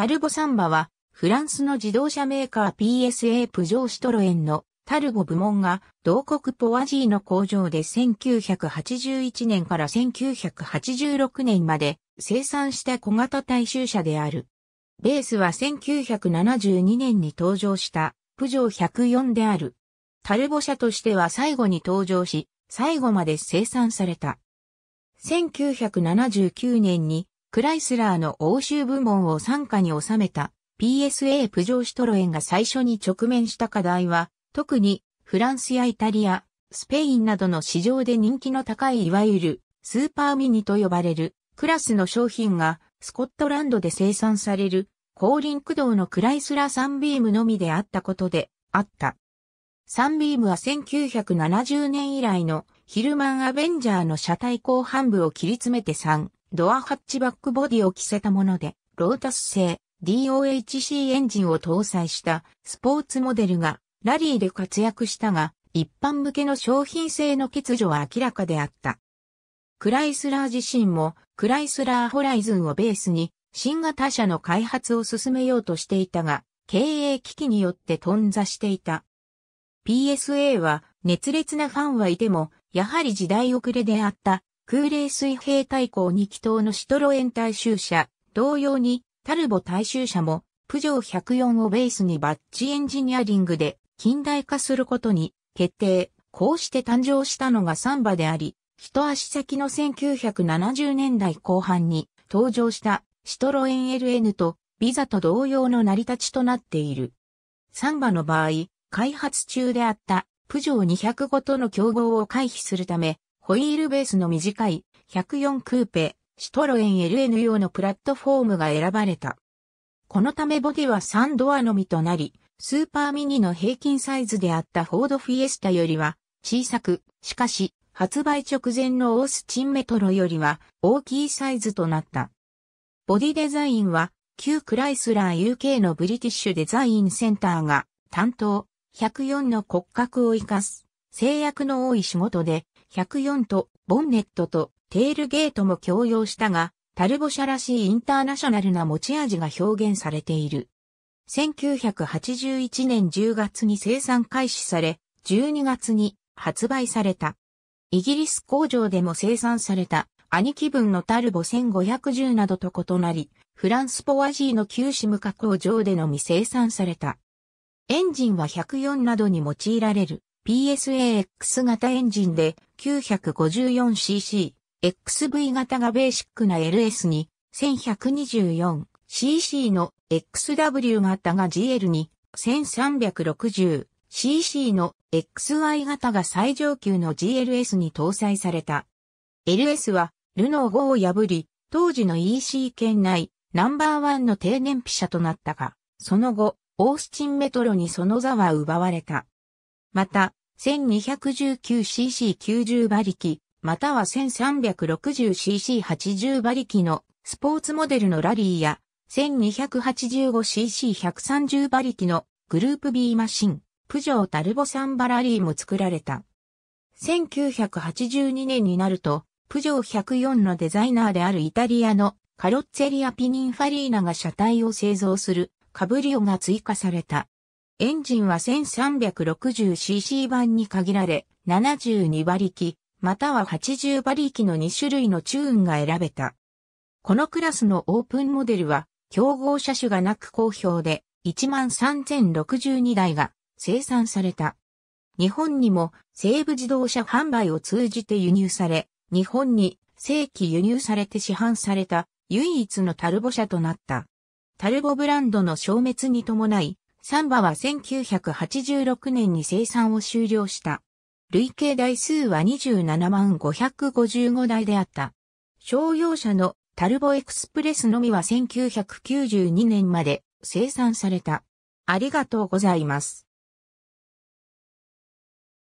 タルボサンバは、フランスの自動車メーカー PSA プジョーシトロエンのタルボ部門が同国ポワジーの工場で1981年から1986年まで生産した小型大衆車である。ベースは1972年に登場したプジョー104である。タルボ車としては最後に登場し、最後まで生産された。1979年にクライスラーの欧州部門を参加に収めた PSA プジョーシトロエンが最初に直面した課題は、特にフランスやイタリア、スペインなどの市場で人気の高いいわゆるスーパーミニと呼ばれるクラスの商品がスコットランドで生産される後輪駆動のクライスラーサンビームのみであったことであった。サンビームは1970年以来のヒルマンアベンジャーの車体後半部を切り詰めて3ドアハッチバックボディを着せたもので、ロータス製 DOHC エンジンを搭載したスポーツモデルがラリーで活躍したが、一般向けの商品性の欠如は明らかであった。クライスラー自身もクライスラーホライズンをベースに新型車の開発を進めようとしていたが、経営危機によって頓挫していた。PSA は熱烈なファンはいても、やはり時代遅れであった空冷水平対向2気筒のシトロエン大衆車、同様にタルボ大衆車も、プジョー104をベースにバッチエンジニアリングで近代化することに決定。こうして誕生したのがサンバであり、一足先の1970年代後半に登場したシトロエン LN とビザと同様の成り立ちとなっている。サンバの場合、開発中であったプジョー205との競合を回避するため、ホイールベースの短い104クーペ、シトロエン LN 用のプラットフォームが選ばれた。このためボディは3ドアのみとなり、スーパーミニの平均サイズであったフォードフィエスタよりは小さく、しかし発売直前のオースチンメトロよりは大きいサイズとなった。ボディデザインは旧クライスラー UK のブリティッシュデザインセンターが担当104の骨格を活かす制約の多い仕事で104とボンネットとテールゲートも共用したが、タルボ車らしいインターナショナルな持ち味が表現されている。1981年10月に生産開始され、12月に発売された。イギリス工場でも生産された兄貴分のタルボ1510などと異なり、フランスポワジーの旧シムカ工場でのみ生産された。エンジンは104などに用いられる PSAX 型エンジンで 954cc、XV 型がベーシックな LS に、1124cc の XW 型が GL に、1360cc の XY 型が最上級の GLS に搭載された。LS は、ルノー5を破り、当時の EC 圏内、ナンバーワンの低燃費車となったが、その後、オースチンメトロにその座は奪われた。また、1219cc90 馬力、または 1360cc80 馬力のスポーツモデルのラリーや 1285cc130 馬力のグループ B マシン、プジョータルボサンバラリーも作られた。1982年になると、プジョー104のデザイナーであるイタリアのカロッツェリア・ピニンファリーナが車体を製造するカブリオが追加された。エンジンは 1360cc 版に限られ、72馬力、または80馬力の2種類のチューンが選べた。このクラスのオープンモデルは、競合車種がなく好評で、13,062台が生産された。日本にも西部自動車販売を通じて輸入され、日本に正規輸入されて市販された唯一のタルボ車となった。タルボブランドの消滅に伴い、サンバは1986年に生産を終了した。累計台数は27万555台であった。商用車のタルボエクスプレスのみは1992年まで生産された。ありがとうございます。